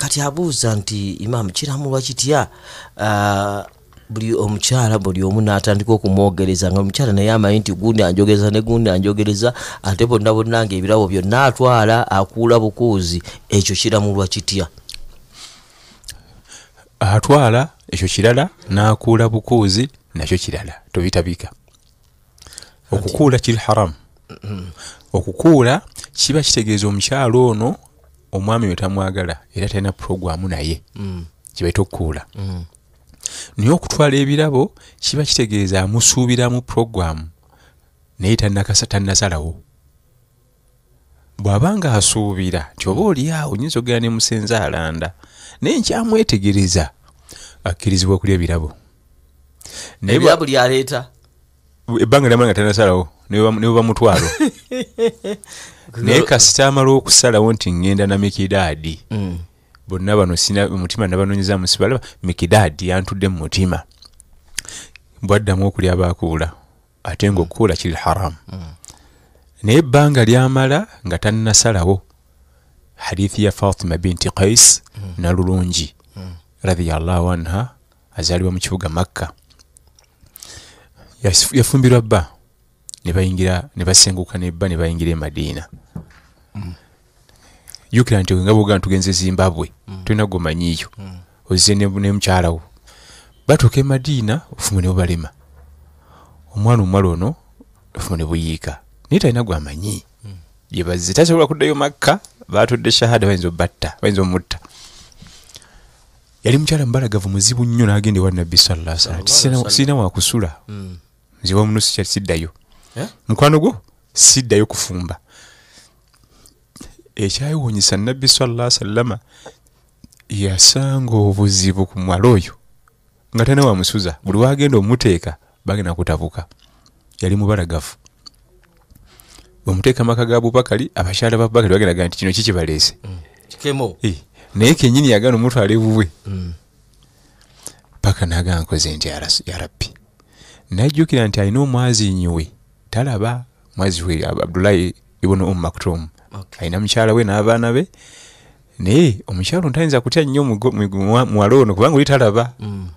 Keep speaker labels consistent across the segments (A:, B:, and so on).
A: kati abuuza nti imamu kiramulwa kitya uh, ah, buli omukyala buli omu natandika okumwogereza nga omukyala naye amanyi nti gundi anjogereza ne gundi anjogereza ate bonna bonna nga ebirabo byonna atwala akuula bukuuzi ekyo kiramulwa kitya atwala ekyo kirala nakuula bukuuzi nakyo kirala tobitabika okukuula kiri haramu okukuula kiba kitegeeza omukyala ono omwami we tamwagala era talina puroguramu naye kibaita mm. okukuula mm. naye okutwala ebirabo kiba kitegeeza amusuubiramu puroguramu naye tannasalawo bw'aba nga asuubira nti oba oliawo nyinza ogera ne musenze alanda naye nkyamwetegereza akkirizibwa okulya ebirabo ebirabo lyaleeta ebbanga lyamala nga tanasalawo nebwe bamutwalo naye kasita amala okusalawo nti ngenda na mikidaadi mm. bonna bano sina mutima nabanonyeza musibalaba mikidaadi yantudde mu mutima bwaddamu okulya bakuula ate ngaokukuula kiri haramu mm. naye ebbanga lyamala nga tanasalawo hadithi ya fatima binti kais mm. nalulungi radiallahu anha azaalibwa mu kibuga makka yafumbirwa bba nebayingira nebasenguka nebba nebayingira emadiina jukira mm. nti nga bogana tugenza zimbabwe mm. tulina gomanyiyo mm. oze nemukyalawo batuuka emadiina ofumu nebo balema omwana omuwala ono ofumu nebuyiika naye talina gwamanyi gyebaze tasobola kuddayo makka batudde shahada bayinza obatta bayinza omutta yali mukyala mubalagavu muzibu nnyo nagenda ewa nabbi salalasala tisiina wakusula nziwa omunusu kyali siddayo eh? mukwano gwo siddayo kufumba ekyayiwonyisa nabbi salla salama yasanga obuzibu ku mwala oyo nga tena wamusuza buli wagenda omuteeka bagenda kutabuka yali mubalagafu omuteeka amaka ga bubakali abakyala babubakali bagendaga nti kino kikibaleese mm. eh, naye kenyini yagana omutwala ebubwe mm. paka naga nkoze nti yarabbi najjukira nti alina omwazinyiwe talaba mwazi we abdulahi ibunu ummaktum alina mukyala we n'abaana be naye omukyala ontayinza kutya nnyo muwala ono kubanga oli talaba mm.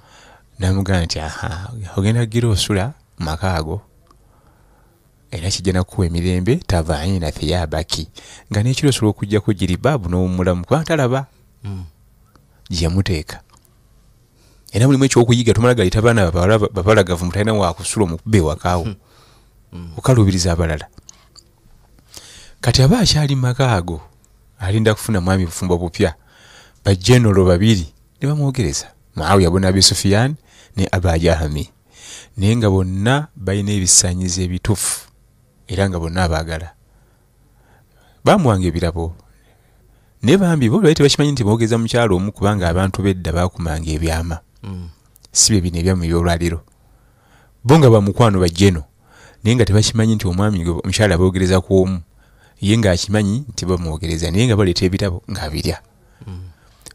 A: namugamba nti aha ogenda kugira osula mumaka ago era kijja nakukuwa emirembe tavaanyi nafeyo abaki nga nekiri osobola okujjaku giri baabu n'omumulamu kubanga talaba mm. gyeyamuteeka era mulimu ekyokuyiga tumala galeta baana babalagavu mutalina wakusula omukuba ewakaawo hmm. hmm. okalubiriza abalala kati aba akyali maka ago alinda kufuna mwami bufumbo bupya bajenero babiri ne bamwogereza maawi abona abi sufiyan ne abajahami naye nga bonna balina ebisanyizo ebitufu era nga bonna abaagala bamuwanga ebirabo naye bambi bo bali tebakimanyi nti bogeza mukyalo omu kubanga abantu bedda bakumanga ebyama Mm. sibyo bino ebyamu ebyolwaliro bo nga bamukwano bajeno naye nga tebakimanyi nti omwami omukyala boogereza kwomu ye ngaakimanyi tibamwogereza naye nga baleeta ebitabo ngaabirya mm.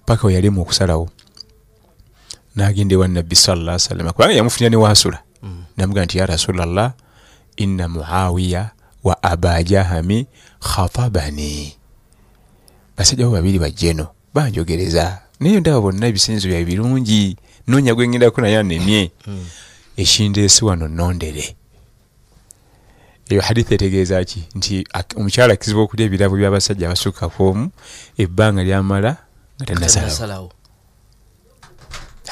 A: paka weyalemu okusalawo nagenda ewa nabbi salasalama kubanga yamufunira ne wasula mm. namugaa nti ya rasulllah inna muawiya wa abajahami khatabani basajja bo babiri bajeno banjogereza naye ndaba bonna ebisenyizo byabe birungi nonya gwengendako naye anemye ekindeesi wano nondere eyo haditha etegeezaki nti omukyala akizibwa okulya ebirabo byabasajja abasukka kwomu ebbanga lyamala nga tanasalawo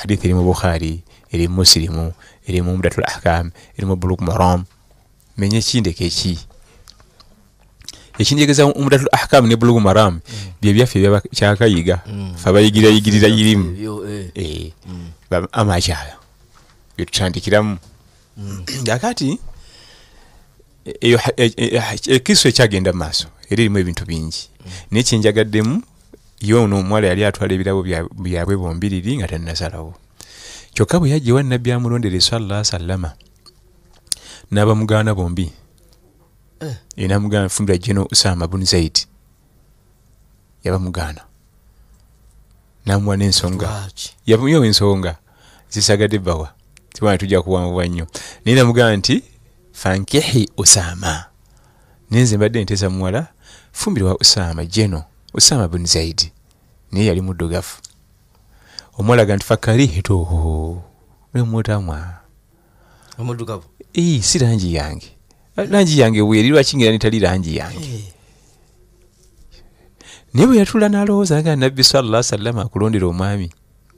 A: haditha eri mu bukhari eri mu musirimu eri mu mudatul ahkam eri mu bulukmaram menye kindekeki ekinjegeza omutatula ahkamu ne bulugu maramu mm. byebyaffe byakayiga mm. fe abayigirayigirira yirimu eh. eh. mm. amakyala byetutandikiramu akati ekiso eh, ekyagenda mumaaso era erimu ebintu bingi naye kyenjagaddemu yono omuwala yali atwala ebirabo byabwe bombiriri nga tannasalawo kyokka bwe yajewa nabbi amulondera esalla salama n'abamugaana bombi Eh. enamugana fumbira jeno usama bun zaid yaba mugana namuwa nensonga yamuyiwa ensonga zisagadde bawa tiwana tujja kuwanvuwa nnyo naye namugana nti fankihi usama nenze mbadde nteesa muwala fumbira wa usama jeno usama bun zaid naye yali muddugafu omuwala ga nti fakarihituhu nemutamwa omuddugavu si rangi yange Eh, langi yange weeri lwaki ngera nitali langi yange eh. naye bwe yatula n'alowooza agaa nabbi salla sallama akulondera omwami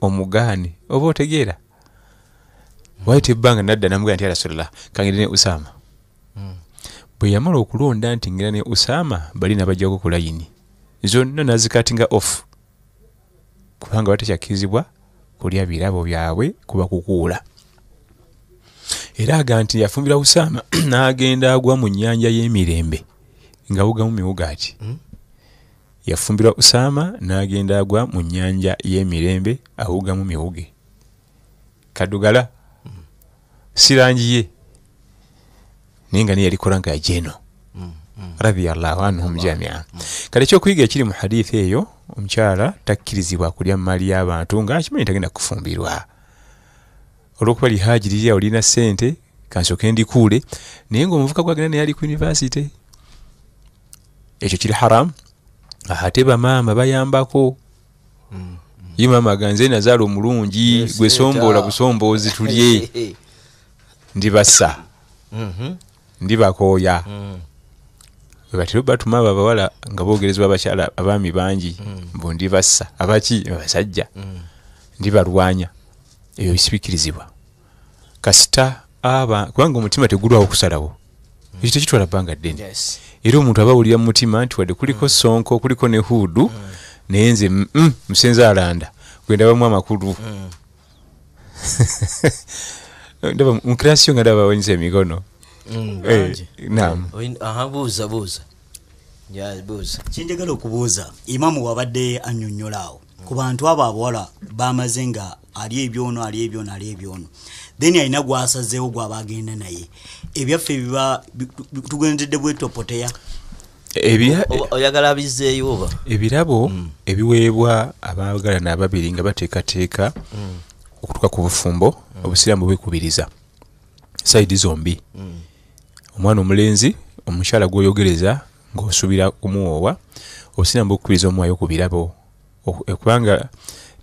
A: omugaani oba otegeera waite ebbanga nadda namugaa nti rasulllah kangere ne usaama hmm. bwe yamala okulonda nti ngera ne usaama bali nabajjako kulayini zonna nazikati nga off kubanga batakyakkirizibwa kulya birabo byabwe kuba kukuula era aga nti yafumbira usama n'agenda agwa mu nnyanja y'emirembe ngawugamu miwuga ati hmm? yafumbirwa usama n'agenda agwa mu nnyanja y'emirembe awugamu miwuge kadugala hmm. sirangi ye naye nga niyalikola nga yajeeno hmm, radiallahu anhum jamia kale ekyokuyiga ekiri mu haditha eyo omukyala takkirizibwa kulya mumali y'abantu nga akimanyi tagenda kufumbirwa olwokuba lihajirira olina sente kansoke ndikuule naye ngaomuvuka gwagenda naye ali ku univesity ekyo kiri haramu ate bamaama bayambako yo maama ganze nazaala omulungi gwesombola ah. busombozi tulye ndibassa mm-hmm. ndibakooya mm. batera batuma abo abawala nga bogerezebwa abakyala abaami bangi mm. bo ndibassa abaki basajja mm. ndibalwanya ebyo bisibikirizibwa kasita kubanga omutima tegulwawo okusalawo mm. ekyo tekitwala bbanga ddene era omuntu aba wulira mumutima nti wadde kuliko mm. sonko kuliko ne huudu mm. naye nze musenze alanda gwendabamu amakulu mukirasi yo nga ndaba bawanyisa emikono eh, kyenjagala okubuuza imamu wabadde anyonyolaawo ku bantu abo abawala bamaze nga ali ebyono ali ebyono ali ebyono then alina gwasazeewo gwaba agenda naye ebyaffe biba tugenzedde bwetopoteya oyagala bizeeyo oba ebirabo mm. ebiweebwa abaagalana ababiri nga bateekateeka mm. okutuka ku bufumbo mm. obusiraamu bwekubiriza saidi zombi omwana omulenzi omukyala gwoyogereza ngaosubira kumuwoowa obusiraamu bwekubiriza omuwayo ku birabo kubanga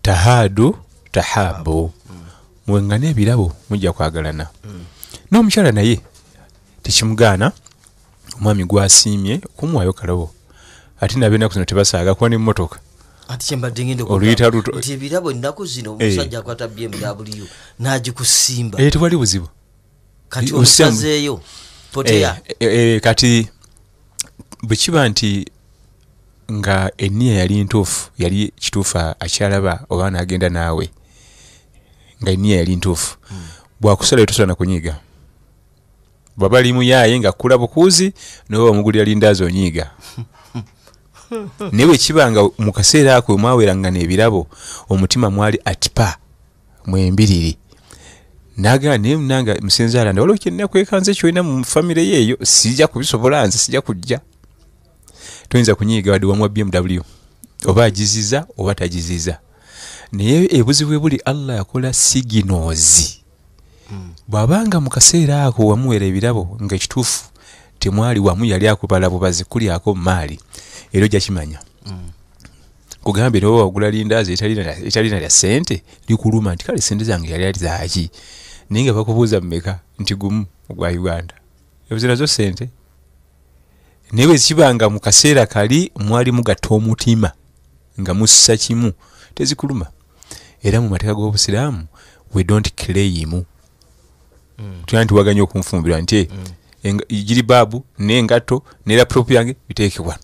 A: tahaadu tahaabu muwengane ebirabo mujja kwagalana n'omukyala naye tekimugaana omwami gwasiimye okumuwayo kalabo ate nabe enaku zino tebasaaga kuba nemmotoka eh. eh, tewali buzibu kati eh, bwekiba nti nga eniya yali ntuufu yali kituufu akyalaba oba nagenda naawe ngainiya eri ntuufu bwakusalayo tosala nakunyiiga baba limu yaye nga kula bukuuzi nowe wamugulira lindaazi onyiiga naye wekiba nga mu kaseera ako wemwaweerangana ebirabo omutima mwali atipa mwembiriri nagamba naye munanga musenzaala nda waliwo kyenakwekanze kyolina mu famire yeeyo sijja kubisobola nze sijja kujja toyinza kunyiiga wadde wamuwa bmw oba agiziza oba tagiziza naye ebuzibu buli allah yakola siginoozi bwabanga mu kaseera ako wamuwera ebirabo ngaekituufu temwali wamu yali akubalabubazi kulyako mumaali era jakimanya kugamba era wagula lindaazi etalina lya sente likuluma nti kale sente zange yali ali zaaki naye nga bakubuuza mumeka nti gumu ogwa uganda ebuzinazo sente naye wezikibanga mu kaseera kali mwali mugatta omutima nga mussa kimu tezikuluma era mu mateeka g'obusiraamu we dont claimu tuyina nti waganya okunfumbirwa nti eh, mm. giribaabu nengato nerapropu yange bitekebwano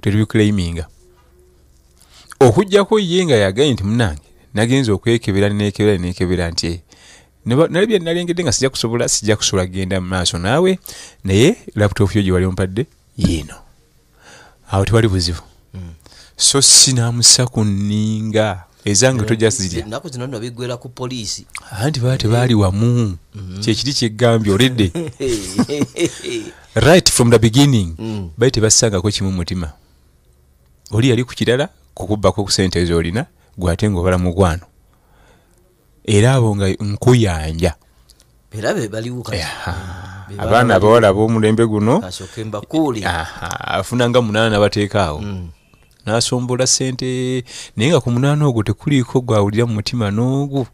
A: tetubiclaiminga okugjako ye nga yagaye nti munange nagenza okwekebera nekebera nekebera nti eh, nali byenalengedde nga sijja kusobola sijja kusobola genda mumaaso naawe naye laputopu yo gyewali ompadde yiino awo tewali buzibu mm. so sinamusa ku nninga ezange tojja zirynaku zino nobigwera ku poliisi anti baa tebaali wamu mhm. kyekiri kyeggambye oledde right from the beginning mm. bali tebassangako kimu mutima oli yali ku kirala kukubbako kusente ezo olina gwate ngaobala mugwano era abo nga nkuyanja era bebaliwo mm. abaana abawala b'omulembe guno afunanga munaana nabateeka awo mm. nasombola sente naye nga ku munaana ogwo tekuliiko gwawulira mu mutima n'ogu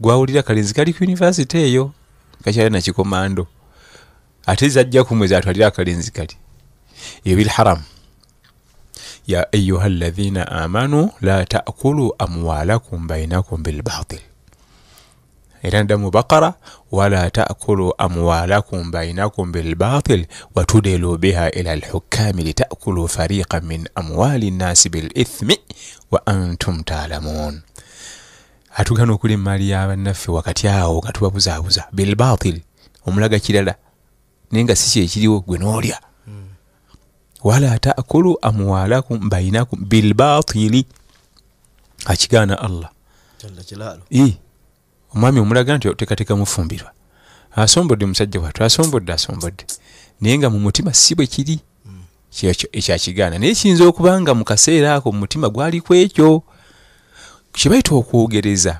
A: gwawulira kalenzi kali ku univesity eyo kakyali nakikomando ate zajja ku mwezi atwalire akalenzi kali ebilharamu ya ayuha lathina amanu la takulu amwalakum bainakum bilbatil era nadda mu bakara wala takulu amwalakum bainakum bilbatil watudelu biha ila alhukami litakulu fariqa min amwali nnasi bilithmi wa antum talamun atugana okuli emmaali yabannaffe wakati awo nga tubabuzaabuza bilbatil omulaga kirala naye nga si kye kiriwo gwe noolya wala takulu amwalakum bainakum bilbatili akigaana allah omwami omulaga nti otekateka mufumbirwa asombodde musajja watu asombodde asombodde naye nga mu mutima si bwe kiri ekyakigaana naye kiyinza okuba nga mu kaseera ako mumutima gwaliku ekyo kyebaita okwogereza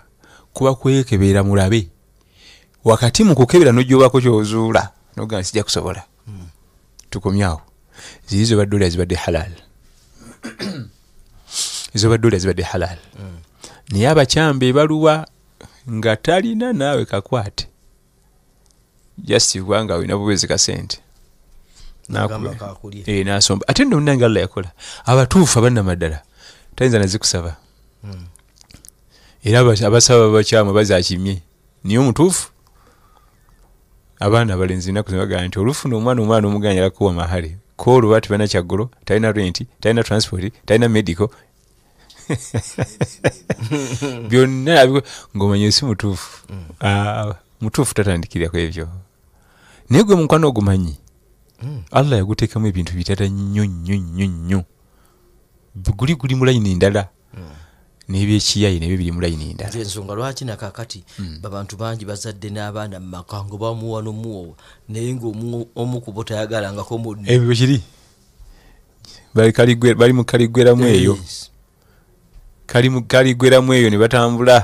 A: kuba kwekebeera mulabe wakati mukukebera nogyobako kyozuula nogamba sijja kusobola tukomyawo ziri zobadde olya zibadde halal ezobadde olya zibadde halal naye abakyambe baluwa nga talina naawe kakwate jasitifuba nga olina bubezi kasente e, eh, nasomba ate nno munange alla yakola abatuufu abannamaddala tayinza nazikusaba hmm. era abasaba bakyamu bazakimye niye omutuufu abaana abalenzi enaku zibagaa nti olufuna omwana omwana omuganyalakuwa mahale koolwa tibana kyaggulo talina renti talina transport talina medical byonna abiko ngaomanya si mutuufu ah, mutuufu tatandikiraku ebyo naye gwe munkwana ogumanyi allah yaguteekamu ebintu bitata nnyo nnyo nnyo nnyo guli guli mulayini ndala nebyekiyayi nebyo biri mulayini ndala ensonga lwaki nakakati hmm. abantu bangi bazadde n'abaana mumakango bamuwa nomuwowa naye ngaomukubo tayagalangako mun ebyo kiri bali mukaligweramu eyo kaligweramu eyo ne batambula